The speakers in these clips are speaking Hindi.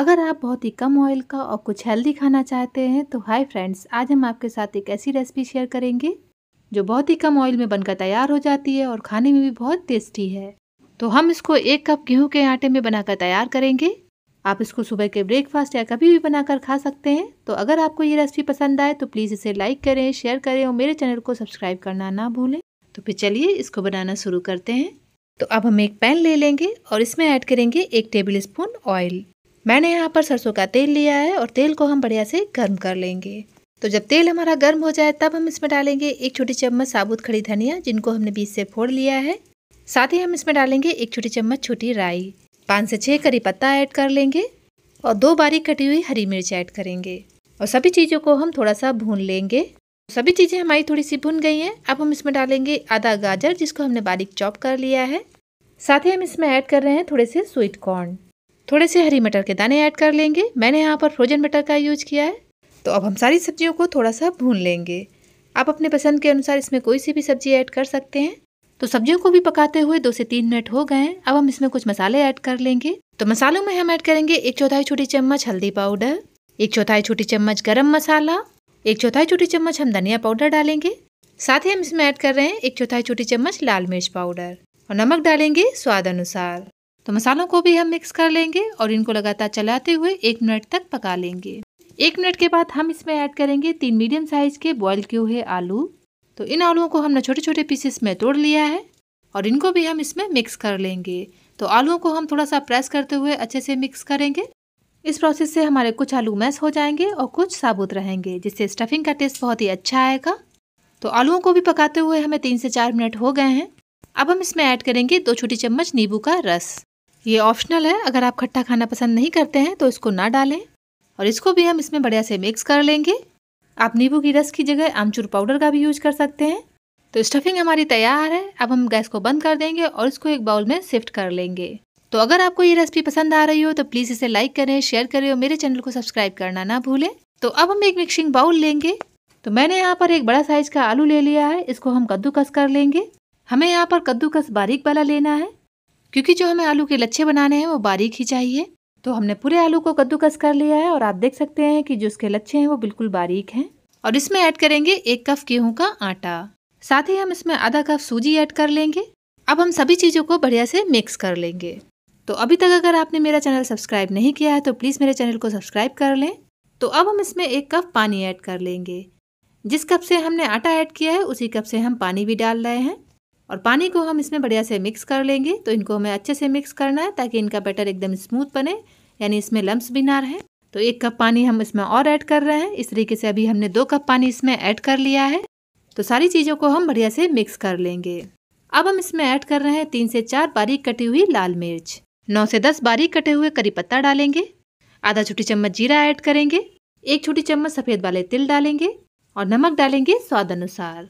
अगर आप बहुत ही कम ऑयल का और कुछ हेल्दी खाना चाहते हैं तो हाय फ्रेंड्स आज हम आपके साथ एक ऐसी रेसिपी शेयर करेंगे जो बहुत ही कम ऑयल में बनकर तैयार हो जाती है और खाने में भी बहुत टेस्टी है तो हम इसको एक कप गेहूं के आटे में बनाकर तैयार करेंगे आप इसको सुबह के ब्रेकफास्ट या कभी भी बनाकर खा सकते हैं तो अगर आपको ये रेसिपी पसंद आए तो प्लीज़ इसे लाइक करें शेयर करें और मेरे चैनल को सब्सक्राइब करना ना भूलें तो फिर चलिए इसको बनाना शुरू करते हैं तो अब हम एक पैन ले लेंगे और इसमें ऐड करेंगे एक टेबल स्पून ऑयल मैंने यहाँ पर सरसों का तेल लिया है और तेल को हम बढ़िया से गर्म कर लेंगे तो जब तेल हमारा गर्म हो जाए तब हम इसमें डालेंगे एक छोटी चम्मच साबुत खड़ी धनिया जिनको हमने बीच से फोड़ लिया है साथ ही हम इसमें डालेंगे एक छोटी चम्मच छोटी राई पाँच से छः करी पत्ता ऐड कर लेंगे और दो बारीक कटी हुई हरी मिर्च ऐड करेंगे और सभी चीज़ों को हम थोड़ा सा भून लेंगे सभी चीज़ें हमारी थोड़ी सी भुन गई हैं अब हम इसमें डालेंगे आधा गाजर जिसको हमने बारीक चॉप कर लिया है साथ ही हम इसमें ऐड कर रहे हैं थोड़े से स्वीट कॉर्न थोड़े से हरी मटर के दाने ऐड कर लेंगे मैंने यहाँ पर फ्रोजन मटर का यूज़ किया है तो अब हम सारी सब्जियों को थोड़ा सा भून लेंगे आप अपने पसंद के अनुसार इसमें कोई सी भी सब्जी ऐड कर सकते हैं तो सब्जियों को भी पकाते हुए दो से तीन मिनट हो गए हैं अब हम इसमें कुछ मसाले ऐड कर लेंगे तो मसालों में हम ऐड करेंगे एक चौथाई छोटी चम्मच हल्दी पाउडर एक चौथाई छोटी चम्मच गरम मसाला एक चौथाई छोटी चम्मच हम धनिया पाउडर डालेंगे साथ ही हम इसमें ऐड कर रहे हैं एक चौथाई छोटी चम्मच लाल मिर्च पाउडर और नमक डालेंगे स्वाद अनुसार तो मसालों को भी हम मिक्स कर लेंगे और इनको लगातार चलाते हुए एक मिनट तक पका लेंगे एक मिनट के बाद हम इसमें ऐड करेंगे तीन मीडियम साइज़ के बॉयल किए हुए आलू तो इन आलुओं को हमने छोटे छोटे पीसेस में तोड़ लिया है और इनको भी हम इसमें मिक्स कर लेंगे तो आलुओं को हम थोड़ा सा प्रेस करते हुए अच्छे से मिक्स करेंगे इस प्रोसेस से हमारे कुछ आलू मैस हो जाएंगे और कुछ साबुत रहेंगे जिससे स्टफिंग का टेस्ट बहुत ही अच्छा आएगा तो आलुओं को भी पकाते हुए हमें तीन से चार मिनट हो गए हैं अब हम इसमें ऐड करेंगे दो छोटी चम्मच नींबू का रस ये ऑप्शनल है अगर आप खट्टा खाना पसंद नहीं करते हैं तो इसको ना डालें और इसको भी हम इसमें बढ़िया से मिक्स कर लेंगे आप नींबू की रस की जगह आमचूर पाउडर का भी यूज कर सकते हैं तो स्टफिंग हमारी तैयार है अब हम गैस को बंद कर देंगे और इसको एक बाउल में शिफ्ट कर लेंगे तो अगर आपको ये रेसिपी पसंद आ रही हो तो प्लीज़ इसे लाइक करें शेयर करें और मेरे चैनल को सब्सक्राइब करना ना भूलें तो अब हम एक मिक्सिंग बाउल लेंगे तो मैंने यहाँ पर एक बड़ा साइज का आलू ले लिया है इसको हम कद्दूकस कर लेंगे हमें यहाँ पर कद्दूकस बारीक वाला लेना है क्योंकि जो हमें आलू के लच्छे बनाने हैं वो बारीक ही चाहिए तो हमने पूरे आलू को कद्दूकस कर लिया है और आप देख सकते हैं कि जो उसके लच्छे हैं वो बिल्कुल बारीक हैं और इसमें ऐड करेंगे एक कप गेहूं का आटा साथ ही हम इसमें आधा कप सूजी ऐड कर लेंगे अब हम सभी चीज़ों को बढ़िया से मिक्स कर लेंगे तो अभी तक अगर आपने मेरा चैनल सब्सक्राइब नहीं किया है तो प्लीज़ मेरे चैनल को सब्सक्राइब कर लें तो अब हम इसमें एक कप पानी ऐड कर लेंगे जिस कप से हमने आटा ऐड किया है उसी कप से हम पानी भी डाल रहे हैं और पानी को हम इसमें बढ़िया से मिक्स कर लेंगे तो इनको हमें अच्छे से मिक्स करना है ताकि इनका बैटर एकदम स्मूथ बने यानी इसमें लम्ब भी ना रहे तो एक कप पानी हम इसमें और ऐड कर रहे हैं इस तरीके से अभी हमने दो कप पानी इसमें ऐड कर लिया है तो सारी चीज़ों को हम बढ़िया से मिक्स कर लेंगे अब हम इसमें ऐड कर रहे हैं तीन से चार बारीक कटी हुई लाल मिर्च नौ से दस बारीक कटे हुए करी पत्ता डालेंगे आधा छोटी चम्मच जीरा ऐड करेंगे एक छोटी चम्मच सफ़ेद वाले तिल डालेंगे और नमक डालेंगे स्वाद अनुसार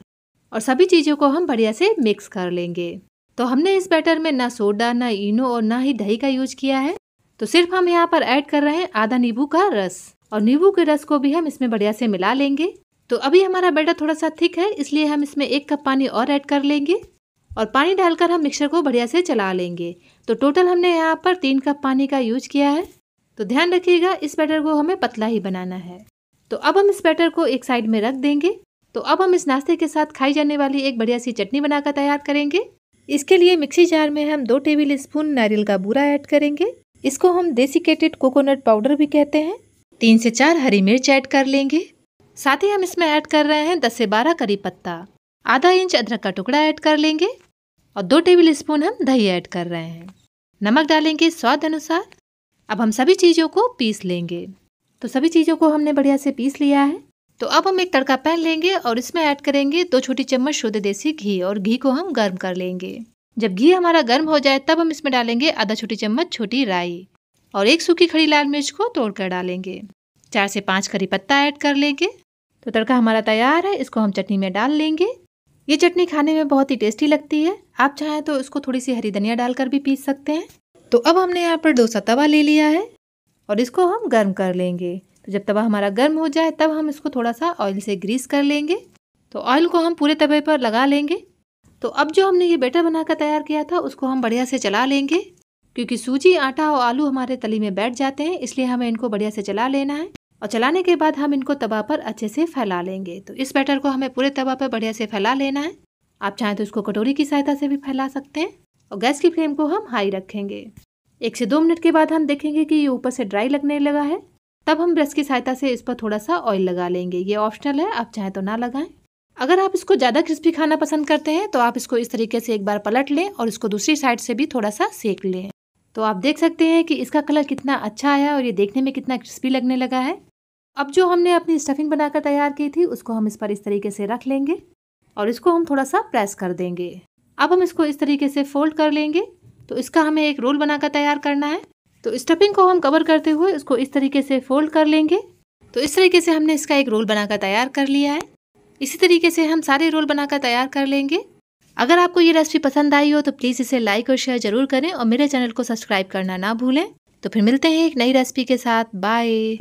और सभी चीज़ों को हम बढ़िया से मिक्स कर लेंगे तो हमने इस बैटर में ना सोडा ना इनो और ना ही दही का यूज किया है तो सिर्फ हम यहाँ पर ऐड कर रहे हैं आधा नींबू का रस और नींबू के रस को भी हम इसमें बढ़िया से मिला लेंगे तो अभी हमारा बैटर थोड़ा सा थिक है इसलिए हम इसमें एक कप पानी और ऐड कर लेंगे और पानी डालकर हम मिक्सर को बढ़िया से चला लेंगे तो टोटल हमने यहाँ पर तीन कप पानी का यूज किया है तो ध्यान रखिएगा इस बैटर को हमें पतला ही बनाना है तो अब हम इस बैटर को एक साइड में रख देंगे तो अब हम इस नाश्ते के साथ खाई जाने वाली एक बढ़िया सी चटनी बनाकर तैयार करेंगे इसके लिए मिक्सी जार में हम दो टेबल स्पून नारियल का बूरा ऐड करेंगे इसको हम डेसिकेटेड कोकोनट पाउडर भी कहते हैं तीन से चार हरी मिर्च ऐड कर लेंगे साथ ही हम इसमें ऐड कर रहे हैं दस से बारह करी पत्ता आधा इंच अदरक का टुकड़ा ऐड कर लेंगे और दो टेबल स्पून हम दही ऐड कर रहे हैं नमक डालेंगे स्वाद अनुसार अब हम सभी चीज़ों को पीस लेंगे तो सभी चीज़ों को हमने बढ़िया से पीस लिया है तो अब हम एक तड़का पैन लेंगे और इसमें ऐड करेंगे दो छोटी चम्मच शुद्ध देसी घी और घी को हम गर्म कर लेंगे जब घी हमारा गर्म हो जाए तब हम इसमें डालेंगे आधा छोटी चम्मच छोटी राई और एक सूखी खड़ी लाल मिर्च को तोड़कर डालेंगे चार से पाँच करी पत्ता ऐड कर लेंगे तो तड़का हमारा तैयार है इसको हम चटनी में डाल लेंगे ये चटनी खाने में बहुत ही टेस्टी लगती है आप चाहें तो इसको थोड़ी सी हरी धनिया डालकर भी पीस सकते हैं तो अब हमने यहाँ पर डोसा तवा ले लिया है और इसको हम गर्म कर लेंगे तो जब तवा हमारा गर्म हो जाए तब हम इसको थोड़ा सा ऑयल से ग्रीस कर लेंगे तो ऑयल को हम पूरे तवे पर लगा लेंगे तो अब जो हमने ये बैटर बनाकर तैयार किया था उसको हम बढ़िया से चला लेंगे क्योंकि सूजी आटा और आलू हमारे तली में बैठ जाते हैं इसलिए हमें इनको बढ़िया से चला लेना है और चलाने के बाद हम इनको तवा पर अच्छे से फैला लेंगे तो इस बैटर को हमें पूरे तवा पर बढ़िया से फैला लेना है आप चाहें तो इसको कटोरी की सहायता से भी फैला सकते हैं और गैस की फ्लेम को हम हाई रखेंगे एक से दो मिनट के बाद हम देखेंगे कि ये ऊपर से ड्राई लगने लगा है तब हम ब्रश की सहायता से इस पर थोड़ा सा ऑयल लगा लेंगे ये ऑप्शनल है आप चाहें तो ना लगाएं अगर आप इसको ज़्यादा क्रिस्पी खाना पसंद करते हैं तो आप इसको इस तरीके से एक बार पलट लें और इसको दूसरी साइड से भी थोड़ा सा सेक लें तो आप देख सकते हैं कि इसका कलर कितना अच्छा आया और ये देखने में कितना क्रिस्पी लगने लगा है अब जो हमने अपनी स्टफिंग बनाकर तैयार की थी उसको हम इस पर इस तरीके से रख लेंगे और इसको हम थोड़ा सा प्रेस कर देंगे अब हम इसको इस तरीके से फोल्ड कर लेंगे तो इसका हमें एक रोल बनाकर तैयार करना है तो स्टफिंग को हम कवर करते हुए उसको इस तरीके से फोल्ड कर लेंगे तो इस तरीके से हमने इसका एक रोल बनाकर तैयार कर लिया है इसी तरीके से हम सारे रोल बनाकर तैयार कर लेंगे अगर आपको ये रेसिपी पसंद आई हो तो प्लीज़ इसे लाइक और शेयर जरूर करें और मेरे चैनल को सब्सक्राइब करना ना भूलें तो फिर मिलते हैं एक नई रेसिपी के साथ बाय